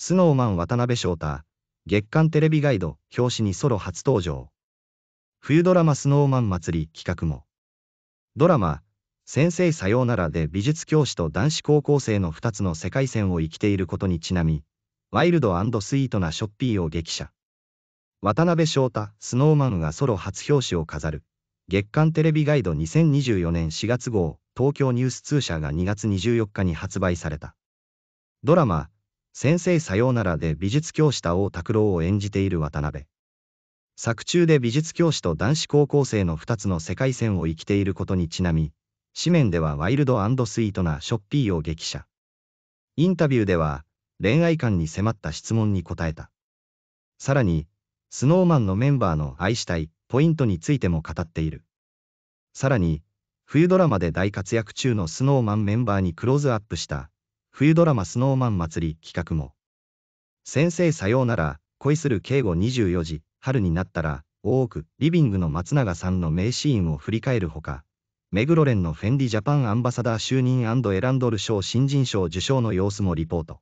スノーマン渡辺翔太、月刊テレビガイド、表紙にソロ初登場。冬ドラマスノーマン祭り企画も。ドラマ、先生さようならで美術教師と男子高校生の2つの世界線を生きていることにちなみ、ワイルドスイートなショッピーを激写。渡辺翔太、スノーマンがソロ初表紙を飾る。月刊テレビガイド2024年4月号、東京ニュース通社が2月24日に発売された。ドラマ、先生さようならで美術教師田王拓郎を演じている渡辺。作中で美術教師と男子高校生の2つの世界線を生きていることにちなみ、紙面ではワイルドスイートなショッピーを激写。インタビューでは、恋愛観に迫った質問に答えた。さらに、スノーマンのメンバーの愛したいポイントについても語っている。さらに、冬ドラマで大活躍中のスノーマンメンバーにクローズアップした冬ドラマスノーマン祭り企画も。先生さようなら、恋する敬語24時、春になったら、大奥、リビングの松永さんの名シーンを振り返るほか、目黒連のフェンディジャパンアンバサダー就任エランドル賞新人賞受賞の様子もリポート。